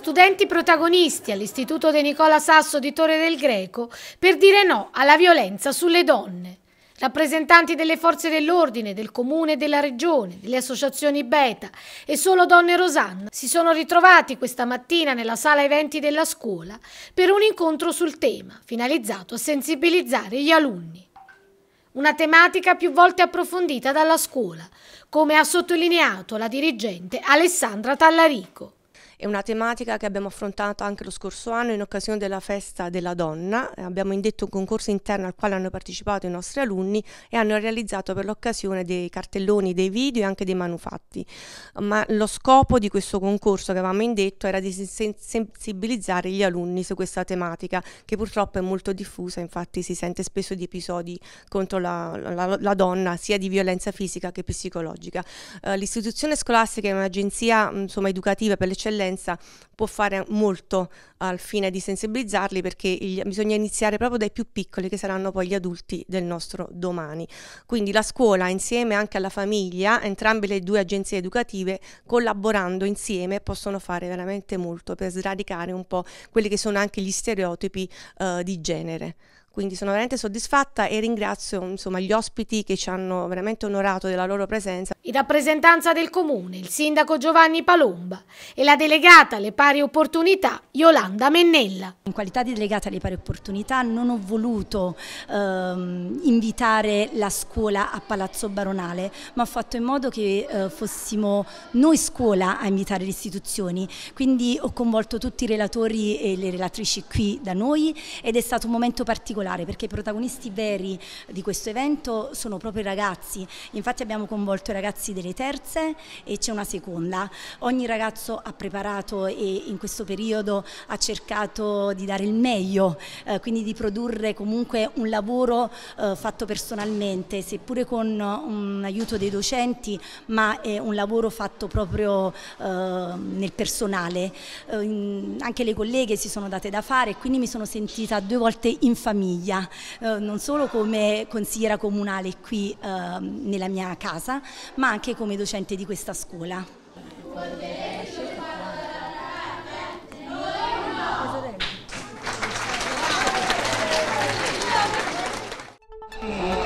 Studenti protagonisti all'Istituto De Nicola Sasso di Torre del Greco per dire no alla violenza sulle donne. Rappresentanti delle forze dell'ordine, del comune e della regione, delle associazioni Beta e solo Donne Rosanna si sono ritrovati questa mattina nella sala eventi della scuola per un incontro sul tema, finalizzato a sensibilizzare gli alunni una tematica più volte approfondita dalla scuola, come ha sottolineato la dirigente Alessandra Tallarico. È una tematica che abbiamo affrontato anche lo scorso anno in occasione della festa della donna. Abbiamo indetto un concorso interno al quale hanno partecipato i nostri alunni e hanno realizzato per l'occasione dei cartelloni, dei video e anche dei manufatti. Ma lo scopo di questo concorso che avevamo indetto era di sensibilizzare gli alunni su questa tematica che purtroppo è molto diffusa, infatti si sente spesso di episodi contro la, la, la donna sia di violenza fisica che psicologica. Uh, l'istituzione scolastica è un'agenzia educativa per l'eccellenza violenza può fare molto al fine di sensibilizzarli perché il, bisogna iniziare proprio dai più piccoli che saranno poi gli adulti del nostro domani. Quindi la scuola insieme anche alla famiglia, entrambe le due agenzie educative collaborando insieme possono fare veramente molto per sradicare un po' quelli che sono anche gli stereotipi eh, di genere. Quindi sono veramente soddisfatta e ringrazio insomma, gli ospiti che ci hanno veramente onorato della loro presenza. In rappresentanza del comune, il sindaco Giovanni Palomba e la delegata alle pari opportunità Yolanda Mennella. In qualità di delegata alle pari opportunità non ho voluto ehm, invitare la scuola a Palazzo Baronale, ma ho fatto in modo che eh, fossimo noi scuola a invitare le istituzioni. Quindi ho coinvolto tutti i relatori e le relatrici qui da noi ed è stato un momento particolare particolare perché i protagonisti veri di questo evento sono proprio i ragazzi, infatti abbiamo coinvolto i ragazzi delle terze e c'è una seconda, ogni ragazzo ha preparato e in questo periodo ha cercato di dare il meglio, eh, quindi di produrre comunque un lavoro eh, fatto personalmente, seppure con eh, un aiuto dei docenti, ma è un lavoro fatto proprio eh, nel personale. Eh, anche le colleghe si sono date da fare e quindi mi sono sentita due volte in famiglia famiglia, eh, non solo come consigliera comunale qui eh, nella mia casa, ma anche come docente di questa scuola. Mm.